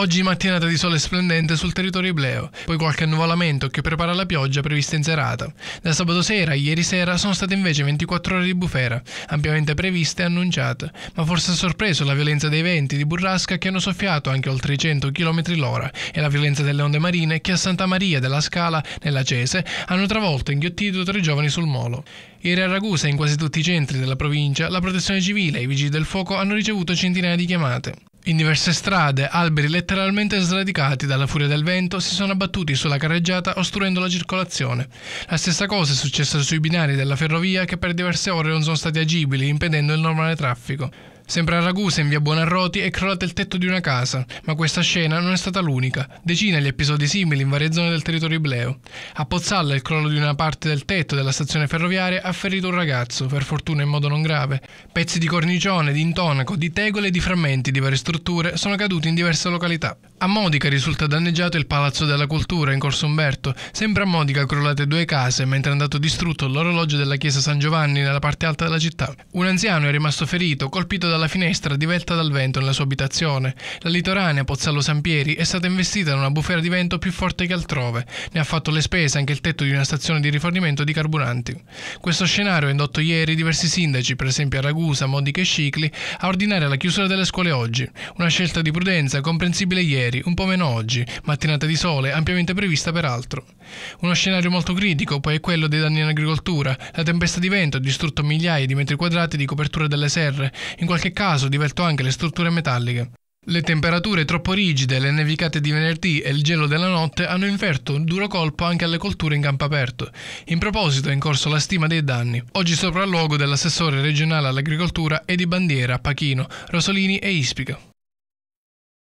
Oggi mattinata di sole splendente sul territorio ibleo, poi qualche annuvolamento che prepara la pioggia prevista in serata. Da sabato sera, ieri sera, sono state invece 24 ore di bufera, ampiamente previste e annunciate, ma forse ha sorpreso la violenza dei venti di burrasca che hanno soffiato anche oltre i 100 km l'ora e la violenza delle onde marine che a Santa Maria della Scala, nella Cese, hanno travolto e inghiottito tre giovani sul molo. Ieri a Ragusa, in quasi tutti i centri della provincia, la protezione civile e i vigili del fuoco hanno ricevuto centinaia di chiamate. In diverse strade, alberi letteralmente sradicati dalla furia del vento si sono abbattuti sulla carreggiata ostruendo la circolazione. La stessa cosa è successa sui binari della ferrovia che per diverse ore non sono stati agibili, impedendo il normale traffico. Sempre a Ragusa, in via Buonarroti, è crollato il tetto di una casa, ma questa scena non è stata l'unica. Decine gli episodi simili in varie zone del territorio ibleo. A Pozzalla il crollo di una parte del tetto della stazione ferroviaria ha ferito un ragazzo, per fortuna in modo non grave. Pezzi di cornicione, di intonaco, di tegole e di frammenti di varie strutture sono caduti in diverse località. A Modica risulta danneggiato il Palazzo della Cultura in Corso Umberto. Sempre a Modica crollate due case, mentre è andato distrutto l'orologio della chiesa San Giovanni nella parte alta della città. Un anziano è rimasto ferito, colpito dalla dalla finestra divelta dal vento nella sua abitazione. La litoranea Pozzallo Sampieri è stata investita da una bufera di vento più forte che altrove. Ne ha fatto le spese anche il tetto di una stazione di rifornimento di carburanti. Questo scenario ha indotto ieri diversi sindaci, per esempio a Ragusa, Modica e Scicli, a ordinare la chiusura delle scuole oggi. Una scelta di prudenza comprensibile ieri, un po' meno oggi, mattinata di sole, ampiamente prevista peraltro. Uno scenario molto critico poi è quello dei danni in agricoltura. La tempesta di vento ha distrutto migliaia di metri quadrati di copertura delle serre. In qualche qualche caso diventò anche le strutture metalliche. Le temperature troppo rigide, le nevicate di venerdì e il gelo della notte hanno inferto un duro colpo anche alle colture in campo aperto. In proposito è in corso la stima dei danni, oggi sopralluogo dell'assessore regionale all'agricoltura e di bandiera a Pachino, Rosolini e Ispica.